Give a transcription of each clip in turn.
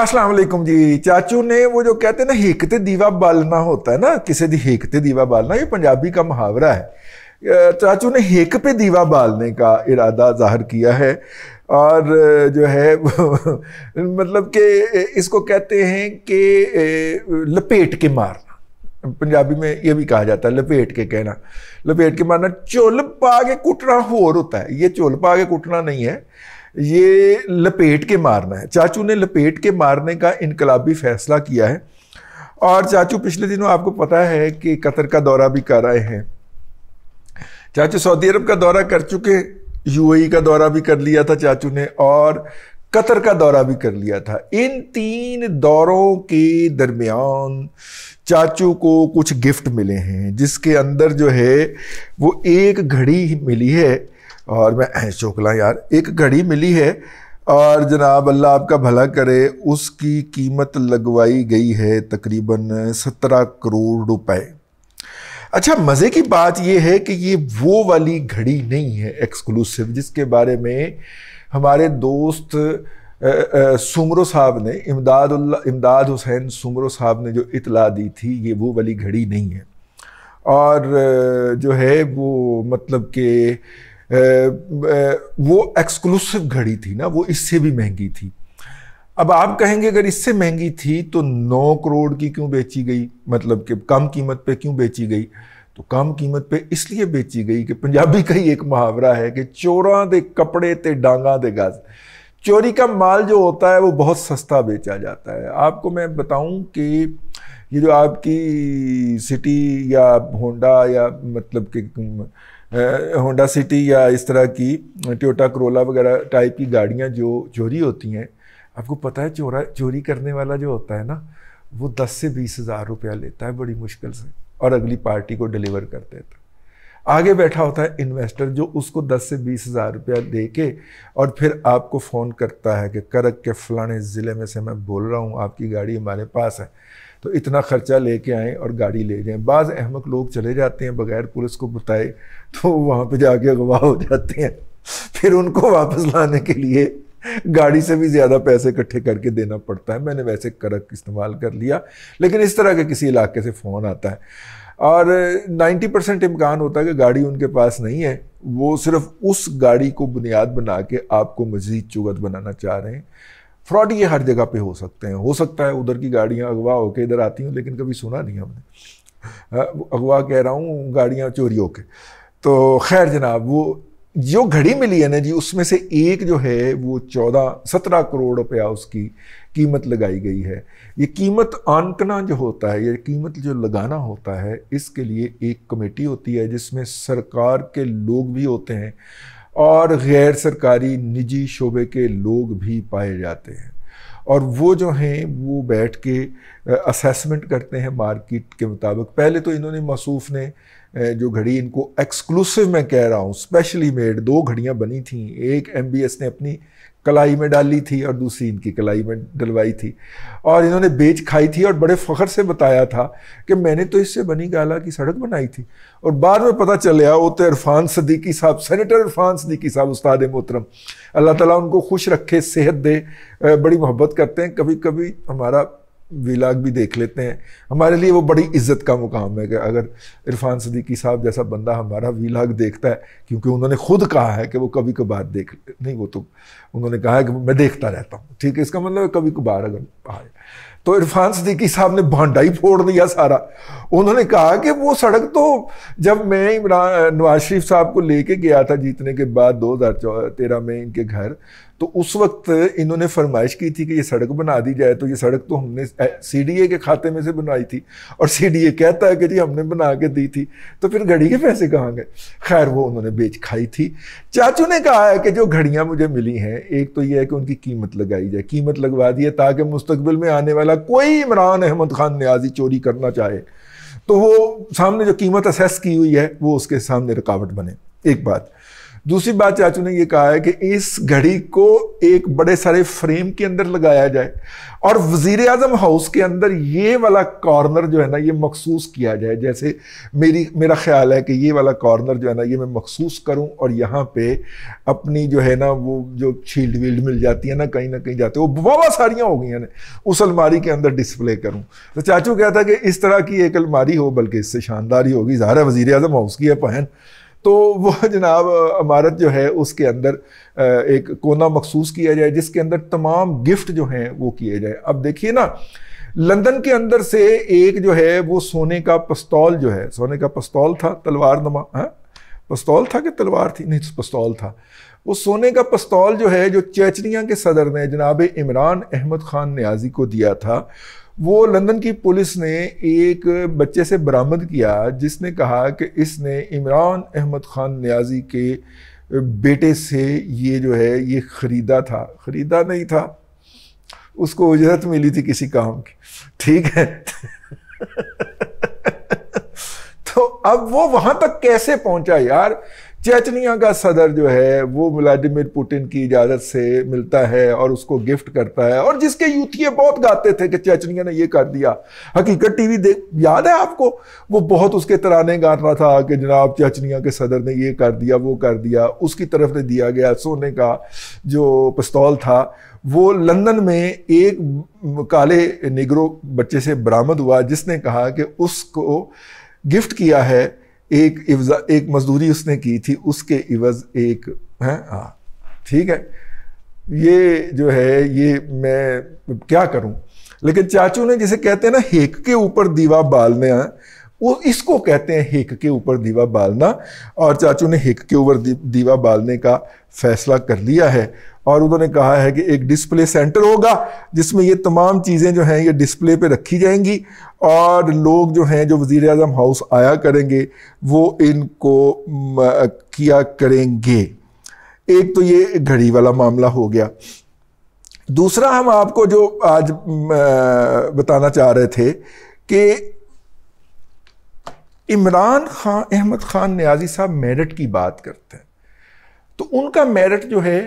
असलम जी चाचू ने वो जो कहते हैं ना हेकते दीवा बालना होता है ना किसी दी हेकते दीवा बालना ये पंजाबी का मुहावरा है चाचू ने हेक पे दीवा बालने का इरादा जाहिर किया है और जो है मतलब कि इसको कहते हैं कि लपेट के मारना पंजाबी में ये भी कहा जाता है लपेट के कहना लपेट के मारना चोल पा के कुटना होर होता है ये चुल पा के कुटना नहीं है ये लपेट के मारना है चाचू ने लपेट के मारने का इनकलाबी फैसला किया है और चाचू पिछले दिनों आपको पता है कि कतर का दौरा भी कर रहे हैं चाचू सऊदी अरब का दौरा कर चुके यूएई का दौरा भी कर लिया था चाचू ने और कतर का दौरा भी कर लिया था इन तीन दौरों के दरमियान चाचू को कुछ गिफ्ट मिले हैं जिसके अंदर जो है वो एक घड़ी मिली है और मैं चोकला यार एक घड़ी मिली है और जनाब अल्लाह आपका भला करे उसकी कीमत लगवाई गई है तकरीबन सत्रह करोड़ रुपए अच्छा मज़े की बात यह है कि ये वो वाली घड़ी नहीं है एक्सक्लूसिव जिसके बारे में हमारे दोस्त सुमरो साहब ने इमदाद इमदाद हुसैन सुमरो साहब ने जो इतला दी थी ये वो वाली घड़ी नहीं है और जो है वो मतलब के वो एक्सक्लूसिव घड़ी थी ना वो इससे भी महंगी थी अब आप कहेंगे अगर इससे महंगी थी तो नौ करोड़ की क्यों बेची गई मतलब कि कम कीमत पे क्यों बेची गई तो कम कीमत पे इसलिए बेची गई कि पंजाबी का ही एक मुहावरा है कि चोरा दे कपड़े ते डांगा दे गज चोरी का माल जो होता है वो बहुत सस्ता बेचा जाता है आपको मैं बताऊं कि ये जो आपकी सिटी या होंडा या मतलब कि होंडा सिटी या इस तरह की टोटा करोला वगैरह टाइप की गाड़ियाँ जो चोरी होती हैं आपको पता है चोरा चोरी करने वाला जो होता है ना वो दस से बीस हज़ार रुपया लेता है बड़ी मुश्किल से और अगली पार्टी को डिलीवर कर देता है आगे बैठा होता है इन्वेस्टर जो उसको 10 से बीस हज़ार रुपया दे के और फिर आपको फ़ोन करता है कि करक के फ़लाने ज़िले में से मैं बोल रहा हूँ आपकी गाड़ी हमारे पास है तो इतना ख़र्चा लेके आएँ और गाड़ी ले जाए बाज़ अहमक लोग चले जाते हैं बग़ैर पुलिस को बताए तो वहाँ पर जाके अगवा हो जाते हैं फिर उनको वापस लाने के लिए गाड़ी से भी ज़्यादा पैसे इकट्ठे करके देना पड़ता है मैंने वैसे करक इस्तेमाल कर लिया लेकिन इस तरह के किसी इलाके से फ़ोन आता है और 90 परसेंट इम्कान होता है कि गाड़ी उनके पास नहीं है वो सिर्फ उस गाड़ी को बुनियाद बना के आपको मज़ीद चुगत बनाना चाह रहे हैं फ्रॉड ये हर जगह पे हो सकते हैं हो सकता है उधर की गाड़ियाँ अगवा होके इधर आती हूँ लेकिन कभी सुना नहीं हमने हाँ, अगवा कह रहा हूँ गाड़ियाँ चोरी होके तो खैर जनाब वो जो घड़ी मिली है ना जी उसमें से एक जो है वो चौदह सत्रह करोड़ रुपया उसकी कीमत लगाई गई है ये कीमत आंकना जो होता है ये कीमत जो लगाना होता है इसके लिए एक कमेटी होती है जिसमें सरकार के लोग भी होते हैं और गैर सरकारी निजी शोबे के लोग भी पाए जाते हैं और वो जो हैं वो बैठ के असेसमेंट करते हैं मार्केट के मुताबिक पहले तो इन्होंने मसूफ ने जो घड़ी इनको एक्सक्लूसिव मैं कह रहा हूँ स्पेशली मेड दो घड़ियाँ बनी थी एक एम ने अपनी कलाई में डाली थी और दूसरी इनकी कलाई में डलवाई थी और इन्होंने बेच खाई थी और बड़े फ़ख्र से बताया था कि मैंने तो इससे बनी गाला की सड़क बनाई थी और बाद में पता गया वो तो इरफान सदीकी साहब सेनेटर इरफान सदीकी साहब उस्ताद मोहतरम अल्लाह ताला उनको खुश रखे सेहत दे बड़ी मोहब्बत करते हैं कभी कभी हमारा वीलाग भी देख लेते हैं हमारे लिए वो बड़ी इज्जत का मुकाम है कि अगर इरफान सदीकी साहब जैसा बंदा हमारा वीलाग देखता है क्योंकि उन्होंने खुद कहा है कि वो कभी कभार देख नहीं वो तो उन्होंने कहा है कि मैं देखता रहता हूँ ठीक है इसका मतलब कभी कभार अगर आए तो इरफान सदीकी साहब ने भांडा ही फोड़ दिया सारा उन्होंने कहा कि वो सड़क तो जब मैं इमरान नवाज शरीफ साहब को लेके गया था जीतने के बाद दो में इनके घर तो उस वक्त इन्होंने फरमाइश की थी कि ये सड़क बना दी जाए तो ये सड़क तो हमने सीडीए के खाते में से बनाई थी और सीडीए कहता है कि जी हमने बना के दी थी तो फिर घड़ी के पैसे कहाँ गए खैर वो उन्होंने बेच खाई थी चाचू ने कहा है कि जो घड़ियाँ मुझे मिली हैं एक तो ये है कि उनकी कीमत लगाई जाए कीमत लगवा दी है ताकि मुस्तबिल में आने वाला कोई इमरान अहमद खान न्याजी चोरी करना चाहे तो वो सामने जो कीमत असेस की हुई है वो उसके सामने रुकावट बने एक बात दूसरी बात चाचू ने ये कहा है कि इस घड़ी को एक बड़े सारे फ्रेम के अंदर लगाया जाए और वजीर आजम हाउस के अंदर ये वाला कॉर्नर जो है ना ये मखसूस किया जाए जैसे मेरी मेरा ख्याल है कि ये वाला कॉर्नर जो है ना ये मैं मखसूस करूँ और यहाँ पे अपनी जो है ना वो जो छील्ड वील्ड मिल जाती है ना कहीं ना कहीं जाते वो बहुत सारियाँ हो गई हैं उस अलमारी के अंदर डिस्प्ले करूँ तो चाचू कहता कि इस तरह की एक अलमारी हो बल्कि इससे शानदारी होगी ज़ाहिर वजीर अजम हाउस की है पहन तो वह जनाब अमारत जो है उसके अंदर एक कोना मखसूस किया जाए जिसके अंदर तमाम गिफ्ट जो हैं वो किए जाए अब देखिए ना लंदन के अंदर से एक जो है वो सोने का पस्तौल जो है सोने का पस्तौल था तलवार नमा है हाँ? पस्तौल था कि तलवार थी नहीं पस्तौल था वो सोने का पस्तौल जो है जो चेचनिया के सदर ने जनाब इमरान अहमद ख़ान न्याजी को दिया था वो लंदन की पुलिस ने एक बच्चे से बरामद किया जिसने कहा कि इसने इमरान अहमद ख़ान न्याजी के बेटे से ये जो है ये ख़रीदा था ख़रीदा नहीं था उसको उजरत मिली थी किसी काम की ठीक है तो अब वो वहाँ तक कैसे पहुँचा यार चेचनिया का सदर जो है वो व्लादिमिर पुतिन की इजाज़त से मिलता है और उसको गिफ्ट करता है और जिसके यूथिये बहुत गाते थे कि चेचनिया ने ये कर दिया हकीकत टीवी देख याद है आपको वो बहुत उसके तराने गा रहा था कि जनाब चेचनिया के सदर ने ये कर दिया वो कर दिया उसकी तरफ से दिया गया सोने का जो पिस्तौल था वो लंदन में एक काले निगरों बच्चे से बरामद हुआ जिसने कहा कि उसको गिफ्ट किया है एक इवजा एक मजदूरी उसने की थी उसके इवज एक है हाँ ठीक है ये जो है ये मैं क्या करूं लेकिन चाचू ने जिसे कहते हैं ना हेक के ऊपर दीवा बालने हाँ, वो इसको कहते हैं हिक के ऊपर दीवा बालना और चाचू ने हिक के ऊपर दीवा बालने का फैसला कर लिया है और उन्होंने कहा है कि एक डिस्प्ले सेंटर होगा जिसमें ये तमाम चीज़ें जो हैं ये डिस्प्ले पे रखी जाएंगी और लोग जो हैं जो वज़ी अजम हाउस आया करेंगे वो इनको किया करेंगे एक तो ये घड़ी वाला मामला हो गया दूसरा हम आपको जो आज बताना चाह रहे थे कि इमरान खान अहमद खान न्याजी साहब मेरिट की बात करते हैं तो उनका मेरिट जो है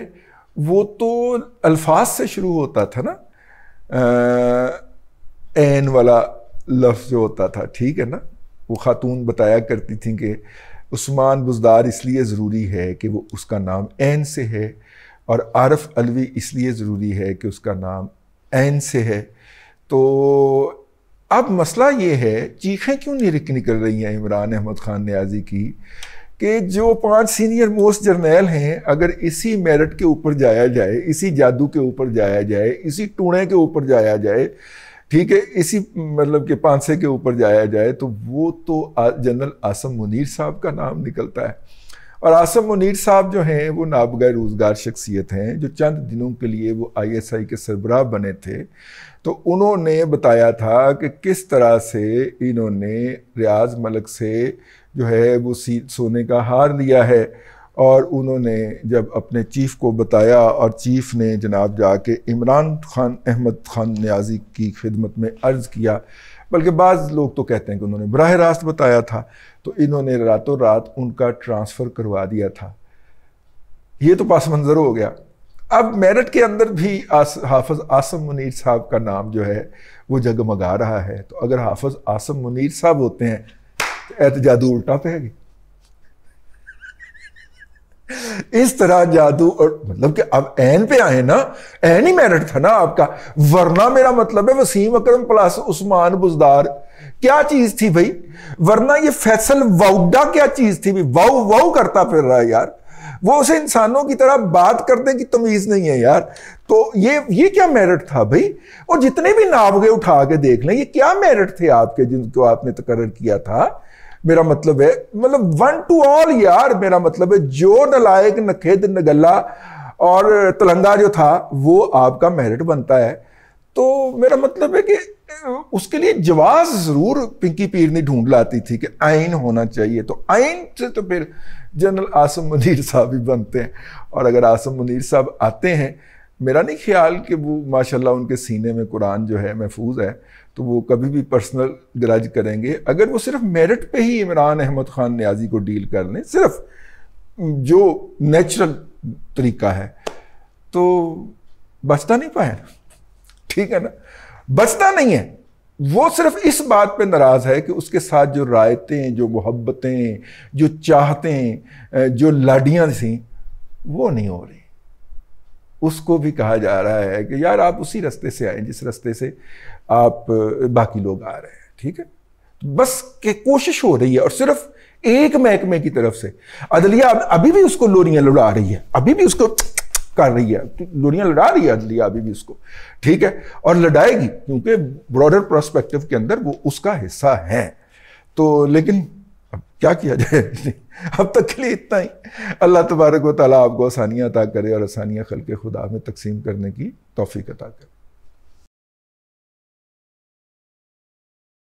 वो तो अल्फाज से शुरू होता था ना एन वाला लफ्ज़ जो होता था ठीक है ना वो ख़ातून बताया करती थी कि उस्मान बुजदार इसलिए ज़रूरी है कि वो उसका नाम एन से है और आरफ अलवी इसलिए ज़रूरी है कि उसका नाम एन से है तो अब मसला ये है चीखें क्यों नहीं निकल रही हैं इमरान अहमद खान न्याजी की कि जो पांच सीनियर मोस्ट जर्नैल हैं अगर इसी मेरिट के ऊपर जाया जाए इसी जादू के ऊपर जाया जाए इसी टूणे के ऊपर जाया जाए ठीक है इसी मतलब के पांसे के ऊपर जाया जाए तो वो तो जनरल आसम मुनीर साहब का नाम निकलता है और आसम मुनीर साहब जो हैं वो नाबगैर रोज़गार शख्सियत हैं जो चंद दिनों के लिए वो आईएसआई के सरबराह बने थे तो उन्होंने बताया था कि किस तरह से इन्होंने रियाज मलक से जो है वो सी सोने का हार लिया है और उन्होंने जब अपने चीफ़ को बताया और चीफ़ ने जनाब जाके इमरान खान अहमद खान न्याजी की खिदमत में अर्ज़ किया बल्कि बाज़ लोग तो कहते हैं कि उन्होंने बरह रास्त बताया था तो इन्होंने रातों रात उनका ट्रांसफ़र करवा दिया था ये तो पास मंज़र हो गया अब मेरठ के अंदर भी आस, हाफज आसम मुनीर साहब का नाम जो है वो जगमगा रहा है तो अगर हाफज आसम मुनीर साहब होते हैं तो जादू उल्टा पे है इस तरह जादू और मतलब कि अब एन पे आए ना एन ही मेरिट था ना आपका वरना मेरा मतलब है वसीम अकरम प्लस उस्मान बुजदार क्या चीज थी भाई वरना ये फैसल वाउडा क्या चीज थी भाई वाउ वाउ करता फिर रहा है यार वो उसे इंसानों की तरह बात करने की तमीज नहीं है यार तो ये ये क्या मेरिट था भाई और जितने भी नाम गए उठा के देख लें ये क्या मेरिट थे आपके जिनको आपने तकरर तो किया था मेरा मतलब है मतलब वन टू ऑल यार मेरा मतलब है जो नलायक नखेद नगल्ला और तलंगा जो था वो आपका मेरिट बनता है तो मेरा मतलब है कि उसके लिए जवाब जरूर पिंकी पीर ने ढूंढ लाती थी कि आइन होना चाहिए तो आइन से तो फिर जनरल आसम मुनीर साहब ही बनते हैं और अगर आसम मुनीर साहब आते हैं मेरा नहीं ख्याल कि वो माशाल्लाह उनके सीने में कुरान जो है महफूज है तो वो कभी भी पर्सनल ग्रज करेंगे अगर वो सिर्फ मेरिट पे ही इमरान अहमद खान न्याजी को डील कर लें सिर्फ जो नेचुरल तरीका है तो बचता नहीं पाए ठीक है ना बचता नहीं है वो सिर्फ इस बात पे नाराज है कि उसके साथ जो रायतें जो मोहब्बतें जो चाहतें जो लाडियां थी वो नहीं हो रही उसको भी कहा जा रहा है कि यार आप उसी रास्ते से आए जिस रास्ते से आप बाकी लोग आ रहे हैं ठीक है बस के कोशिश हो रही है और सिर्फ एक महकमे की तरफ से अदलिया अभी भी उसको लोरियां लुड़ा रही है अभी भी उसको कर रही है लोरियां लड़ा रही है अदलिया अभी भी उसको ठीक है और लड़ाएगी क्योंकि ब्रॉडर प्रोस्पेक्टिव के अंदर वो उसका हिस्सा है तो लेकिन अब क्या किया जाए अब तक के लिए इतना ही अल्लाह तबारक व आपको आसानियाँ अता करे और आसानियाँ खल के खुदा में तकसीम करने की तोफ़ी अता करे